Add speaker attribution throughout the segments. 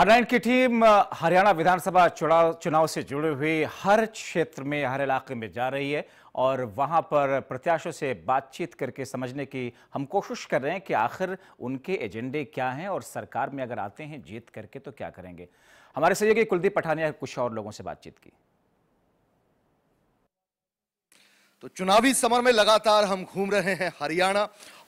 Speaker 1: are की team Haryana विधानसभा चुनाव चुनाव से जुड़े हुए हर क्षेत्र में हर इलाके में जा रही है और वहां पर प्रत्याशियों से बातचीत करके समझने की हम कोशिश कर रहे हैं कि आखिर उनके एजेंडे क्या हैं और सरकार में अगर आते हैं जीत करके तो क्या करेंगे हमारे सहयोगी कुलदीप पठानिया कुछ और लोगों से बातचीत की तो चुनावी समर में लगातार हम घूम रहे हैं हरियाणा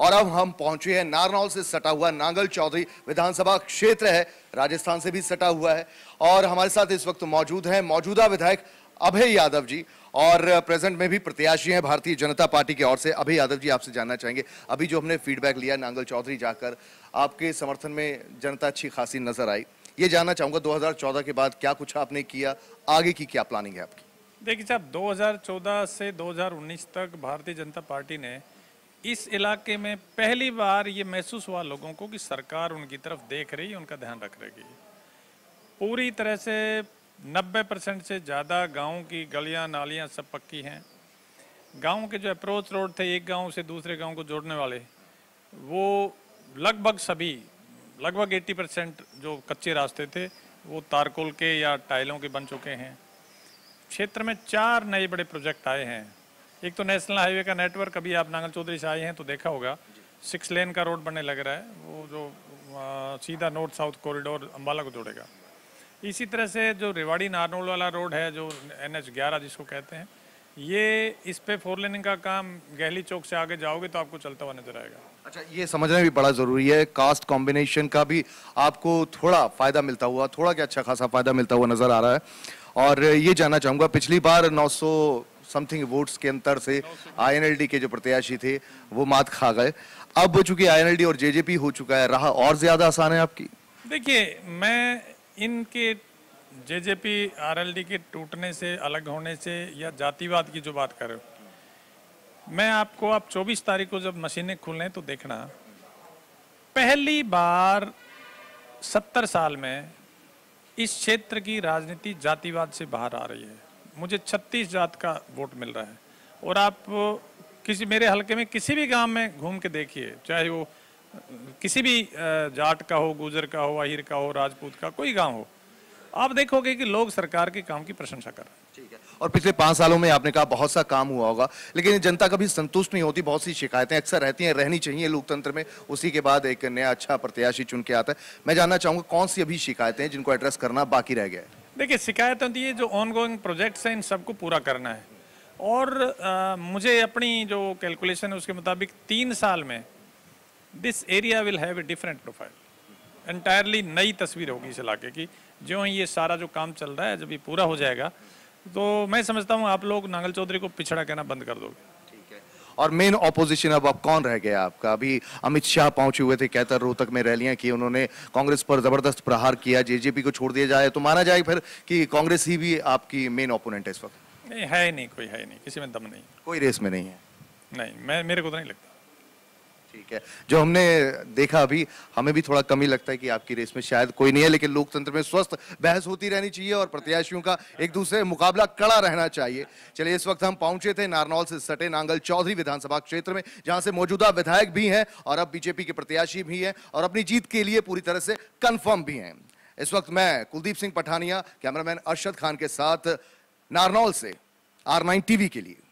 Speaker 1: और अब हम पहुंचे हैं नारनौल से सटा हुआ नांगल चौधरी विधानसभा क्षेत्र है राजस्थान से भी सटा हुआ है और हमारे साथ इस वक्त मौजूद हैं मौजूदा विधायक अभय यादव जी और प्रेजेंट में भी प्रत्याशी हैं भारतीय जनता पार्टी की ओर से अभय यादव जी आपसे जानना चाहेंगे अभी जो हमने फीडबैक लिया नांगल चौधरी जाकर आपके समर्थन में जनता अच्छी खासी नजर आई ये जानना चाहूंगा 2014 के बाद क्या कुछ आपने किया आगे की क्या प्लानिंग है आपकी
Speaker 2: देखिए साहब 2014 से 2019 तक भारतीय जनता पार्टी ने इस इलाके में पहली बार ये महसूस हुआ लोगों को कि सरकार उनकी तरफ देख रही है उनका ध्यान रख रही है पूरी तरह से 90 परसेंट से ज़्यादा गाँव की गलियाँ नालियाँ सब पक्की हैं गाँव के जो अप्रोच रोड थे एक गाँव से दूसरे गाँव को जोड़ने वाले वो लगभग सभी लगभग 80 परसेंट जो कच्चे रास्ते थे वो तारकोल के या टाइलों के बन चुके हैं क्षेत्र में चार नए बड़े प्रोजेक्ट आए हैं एक तो नेशनल हाईवे का नेटवर्क अभी आप नांगल चौधरी से आए हैं तो देखा होगा सिक्स लेन का रोड बनने लग रहा है वो जो आ, सीधा नॉर्थ साउथ कॉरिडोर अम्बाला को जोड़ेगा इसी तरह से जो रेवाड़ी नारनोल वाला रोड है जो एन एच ग्यारह जिसको कहते हैं ये इस पे फोर लेनिंग का काम गहली चौक से आगे जाओगे तो आपको चलता हुआ नजर आएगा अच्छा
Speaker 1: ये समझना भी बड़ा ज़रूरी है कास्ट कॉम्बिनेशन का भी आपको थोड़ा फ़ायदा मिलता हुआ थोड़ा क्या अच्छा खासा फ़ायदा मिलता हुआ नज़र आ रहा है और ये जानना चाहूँगा पिछली बार 900 समथिंग वोट्स के अंतर से आईएनएलडी के जो प्रत्याशी थे वो मात खा गए अब चूंकि आईएनएलडी और जेजेपी हो चुका है राह और ज़्यादा आसान है आपकी
Speaker 2: देखिए मैं इनके जेजेपी आरएलडी के टूटने से अलग होने से या जातिवाद की जो बात कर रहे हो मैं आपको आप 24 तारीख को जब मशीनें खुलें तो देखना पहली बार 70 साल में इस क्षेत्र की राजनीति जातिवाद से बाहर आ रही है मुझे 36 जात का वोट मिल रहा है और आप किसी मेरे हलके में किसी भी गांव में घूम के देखिए चाहे वो किसी भी जाट का हो गुजर का हो अहिर का हो राजपूत का कोई गांव हो आप देखोगे कि लोग सरकार के काम की प्रशंसा कर रहे हैं ठीक है और पिछले
Speaker 1: पाँच सालों में आपने कहा बहुत सा काम हुआ होगा लेकिन जनता कभी संतुष्ट नहीं होती बहुत सी शिकायतें अक्सर रहती हैं रहनी चाहिए लोकतंत्र में उसी के बाद एक नया अच्छा प्रत्याशी चुन के आता है मैं जानना चाहूँगा कौन सी अभी शिकायतें जिनको एड्रेस करना बाकी रह गया है
Speaker 2: देखिए शिकायतें तो ये जो ऑनगोइंग प्रोजेक्ट्स हैं इन सबको पूरा करना है और आ, मुझे अपनी जो कैलकुलेशन है उसके मुताबिक तीन साल में this area will have a different profile entirely नई तस्वीर होगी इस इलाके की जो ही ये सारा जो काम चल रहा है जब ये पूरा हो जाएगा तो मैं समझता हूँ आप लोग नांगल चौधरी को पिछड़ा कहना बंद कर दोगे
Speaker 1: और मेन ऑपोजिशन अब अब कौन रह गया आपका अभी अमित शाह पहुंचे हुए थे कहतर रोहतक में रैलियां की उन्होंने कांग्रेस पर जबरदस्त प्रहार किया जेजेपी को छोड़ दिया जाए तो माना जाए फिर कि कांग्रेस ही भी आपकी मेन ओपोनेंट है इस वक्त
Speaker 2: नहीं है नहीं कोई है नहीं किसी में दम नहीं
Speaker 1: कोई रेस में नहीं है
Speaker 2: नहीं मैं मेरे को तो नहीं लगता
Speaker 1: ठीक है जो हमने देखा अभी हमें भी थोड़ा कमी लगता है कि आपकी रेस में शायद कोई नहीं है लेकिन लोकतंत्र में स्वस्थ बहस होती रहनी चाहिए और प्रत्याशियों का एक दूसरे मुकाबला कड़ा रहना चाहिए चलिए इस वक्त हम पहुंचे थे नारनौल से सटे नांगल चौधरी विधानसभा क्षेत्र में जहां से मौजूदा विधायक भी हैं और अब बीजेपी के प्रत्याशी भी हैं और अपनी जीत के लिए पूरी तरह से कन्फर्म भी हैं इस वक्त मैं कुलदीप सिंह पठानिया कैमरामैन अरशद खान के साथ नारनौल से आर नाइन टीवी के लिए